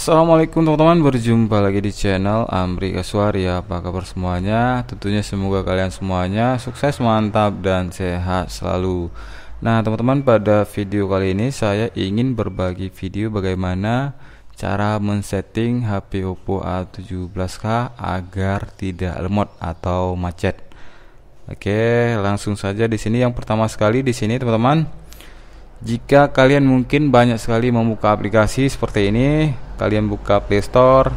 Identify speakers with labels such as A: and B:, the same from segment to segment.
A: Assalamualaikum teman-teman, berjumpa lagi di channel Amri Kaswari Apa kabar semuanya? Tentunya semoga kalian semuanya sukses, mantap dan sehat selalu. Nah, teman-teman, pada video kali ini saya ingin berbagi video bagaimana cara men-setting HP Oppo A17K agar tidak lemot atau macet. Oke, langsung saja di sini yang pertama sekali di sini teman-teman jika kalian mungkin banyak sekali membuka aplikasi seperti ini kalian buka Play Store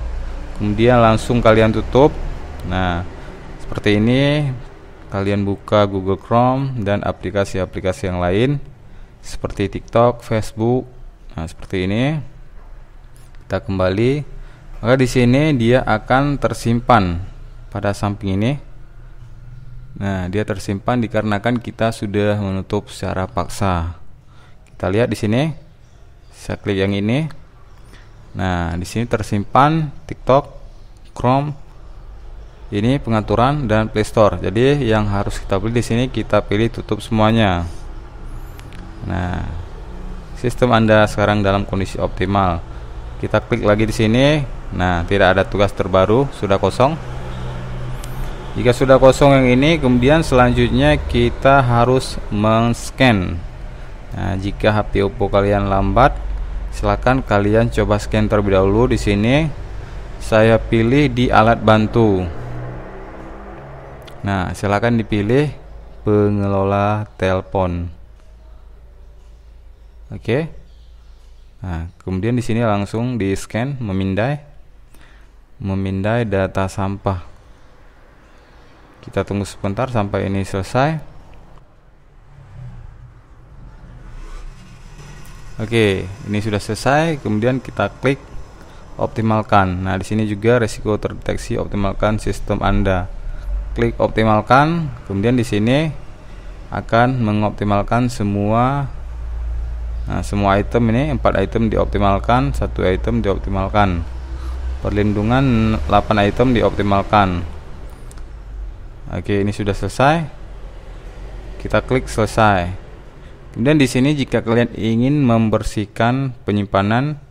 A: kemudian langsung kalian tutup nah seperti ini kalian buka Google Chrome dan aplikasi-aplikasi yang lain seperti TikTok, Facebook nah seperti ini kita kembali maka di sini dia akan tersimpan pada samping ini nah dia tersimpan dikarenakan kita sudah menutup secara paksa kita lihat di sini saya klik yang ini Nah, di sini tersimpan TikTok, Chrome, ini pengaturan dan Play Store. Jadi yang harus kita pilih di sini kita pilih tutup semuanya. Nah, sistem Anda sekarang dalam kondisi optimal. Kita klik lagi di sini. Nah, tidak ada tugas terbaru, sudah kosong. Jika sudah kosong yang ini, kemudian selanjutnya kita harus men-scan. Nah, jika HP Oppo kalian lambat, Silakan kalian coba scan terlebih dahulu di sini. Saya pilih di alat bantu. Nah, silakan dipilih pengelola telepon. Oke. Nah, kemudian di sini langsung di scan memindai memindai data sampah. Kita tunggu sebentar sampai ini selesai. Oke, ini sudah selesai. Kemudian kita klik optimalkan. Nah, di sini juga resiko terdeteksi optimalkan sistem Anda. Klik optimalkan, kemudian di sini akan mengoptimalkan semua nah, semua item ini, empat item dioptimalkan, satu item dioptimalkan. Perlindungan 8 item dioptimalkan. Oke, ini sudah selesai. Kita klik selesai. Kemudian di sini jika kalian ingin membersihkan penyimpanan,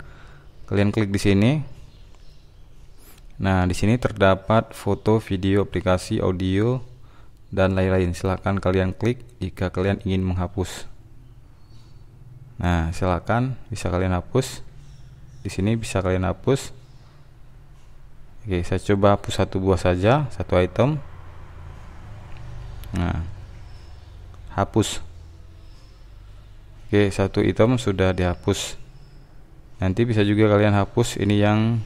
A: kalian klik di sini. Nah, di sini terdapat foto, video, aplikasi, audio, dan lain-lain. Silahkan kalian klik jika kalian ingin menghapus. Nah, silahkan bisa kalian hapus. Di sini bisa kalian hapus. Oke, saya coba hapus satu buah saja, satu item. Nah, hapus. Oke, satu item sudah dihapus. Nanti bisa juga kalian hapus ini yang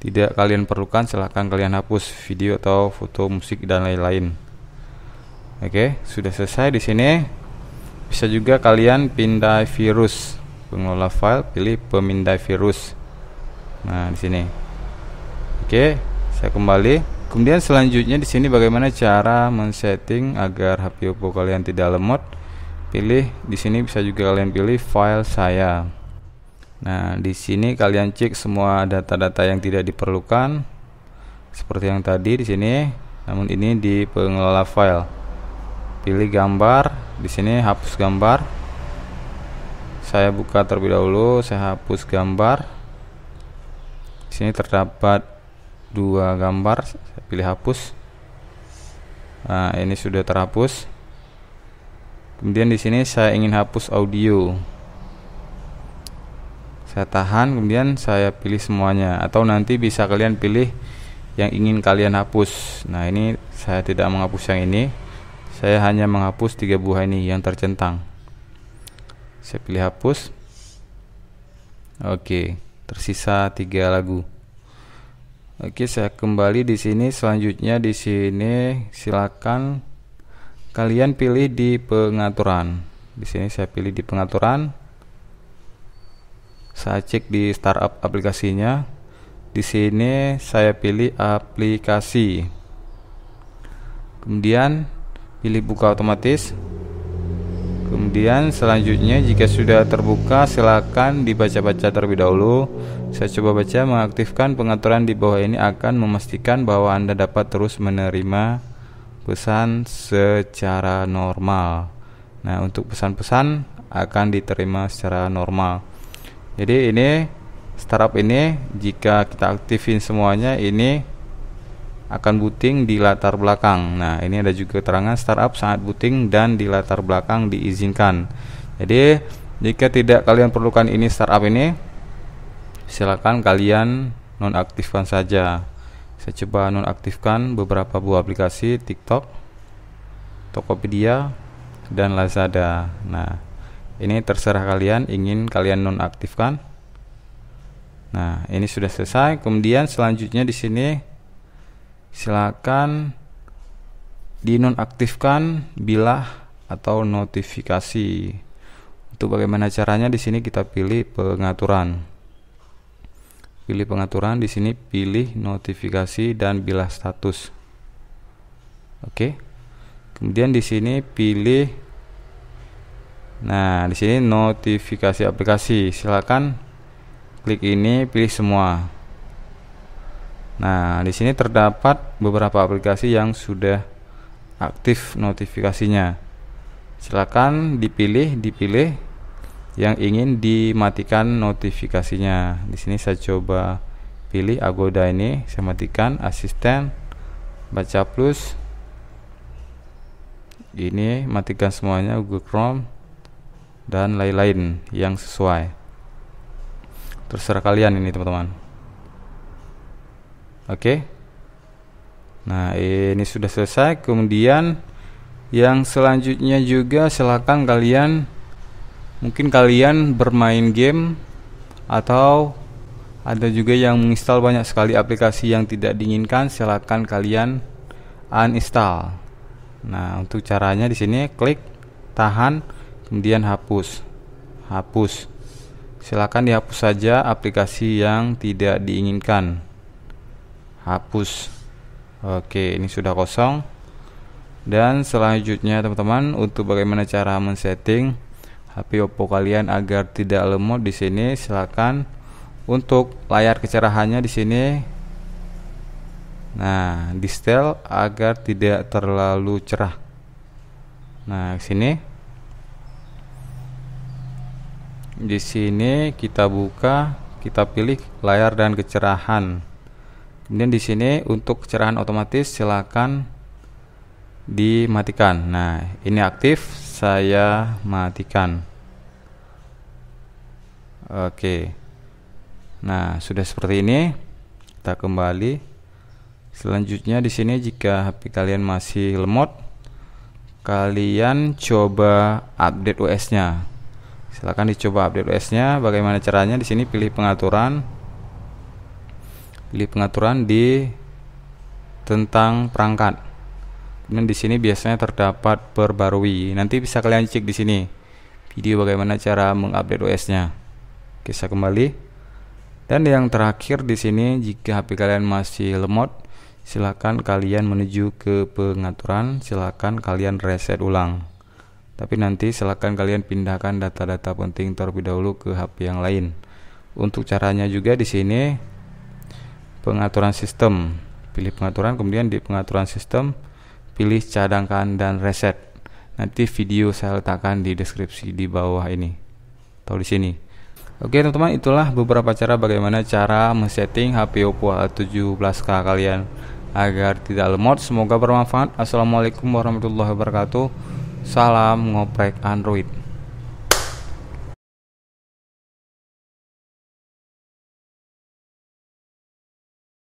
A: tidak kalian perlukan, silahkan kalian hapus video atau foto musik dan lain-lain. Oke, sudah selesai di sini. Bisa juga kalian pindai virus. Pengelola file pilih pemindai virus. Nah, di sini. Oke, saya kembali. Kemudian selanjutnya di sini bagaimana cara men-setting agar HP Oppo kalian tidak lemot pilih di sini bisa juga kalian pilih file saya nah di sini kalian cek semua data-data yang tidak diperlukan seperti yang tadi di sini namun ini di pengelola file pilih gambar di sini hapus gambar saya buka terlebih dahulu saya hapus gambar di sini terdapat dua gambar saya pilih hapus nah ini sudah terhapus kemudian di sini saya ingin hapus audio saya tahan kemudian saya pilih semuanya atau nanti bisa kalian pilih yang ingin kalian hapus nah ini saya tidak menghapus yang ini saya hanya menghapus tiga buah ini yang tercentang saya pilih hapus oke tersisa tiga lagu oke saya kembali di sini selanjutnya di sini silakan kalian pilih di pengaturan di sini saya pilih di pengaturan saya cek di startup aplikasinya di sini saya pilih aplikasi kemudian pilih buka otomatis kemudian selanjutnya jika sudah terbuka silakan dibaca-baca terlebih dahulu saya coba baca mengaktifkan pengaturan di bawah ini akan memastikan bahwa anda dapat terus menerima pesan secara normal. Nah, untuk pesan-pesan akan diterima secara normal. Jadi ini startup ini jika kita aktifin semuanya ini akan booting di latar belakang. Nah, ini ada juga keterangan startup saat booting dan di latar belakang diizinkan. Jadi, jika tidak kalian perlukan ini startup ini, silakan kalian nonaktifkan saja saya coba nonaktifkan beberapa buah aplikasi TikTok, Tokopedia, dan Lazada. Nah, ini terserah kalian ingin kalian nonaktifkan. Nah, ini sudah selesai. Kemudian selanjutnya di sini silakan dinonaktifkan bila atau notifikasi. Untuk bagaimana caranya di sini kita pilih pengaturan pilih pengaturan di sini pilih notifikasi dan bilah status oke kemudian di sini pilih nah di sini notifikasi aplikasi silakan klik ini pilih semua nah di sini terdapat beberapa aplikasi yang sudah aktif notifikasinya silakan dipilih dipilih yang ingin dimatikan notifikasinya. Di sini saya coba pilih Agoda ini, saya matikan asisten baca plus ini matikan semuanya Google Chrome dan lain-lain yang sesuai. Terserah kalian ini teman-teman. Oke. Nah, ini sudah selesai. Kemudian yang selanjutnya juga silakan kalian mungkin kalian bermain game atau ada juga yang menginstal banyak sekali aplikasi yang tidak diinginkan, silahkan kalian uninstall. Nah, untuk caranya di sini klik tahan kemudian hapus. Hapus. Silahkan dihapus saja aplikasi yang tidak diinginkan. Hapus. Oke, ini sudah kosong. Dan selanjutnya teman-teman untuk bagaimana cara men-setting HP Oppo kalian agar tidak lemot di sini silakan untuk layar kecerahannya di sini nah di setel agar tidak terlalu cerah nah sini di sini kita buka kita pilih layar dan kecerahan kemudian di sini untuk kecerahan otomatis silakan dimatikan nah ini aktif saya matikan oke nah sudah seperti ini kita kembali selanjutnya di sini jika HP kalian masih lemot kalian coba update OS nya silahkan dicoba update OS nya bagaimana caranya di sini pilih pengaturan pilih pengaturan di tentang perangkat Treatment di sini biasanya terdapat perbarui. Nanti bisa kalian cek di sini video bagaimana cara mengupdate OS-nya. Oke, saya kembali. Dan yang terakhir di sini jika HP kalian masih lemot, silakan kalian menuju ke pengaturan, silakan kalian reset ulang. Tapi nanti silakan kalian pindahkan data-data penting terlebih dahulu ke HP yang lain. Untuk caranya juga di sini pengaturan sistem pilih pengaturan kemudian di pengaturan sistem pilih cadangkan dan reset. Nanti video saya letakkan di deskripsi di bawah ini atau di sini. Oke teman-teman itulah beberapa cara bagaimana cara men-setting HP Oppo A17K kalian agar tidak lemot. Semoga bermanfaat. Assalamualaikum warahmatullahi wabarakatuh. Salam ngoprek Android.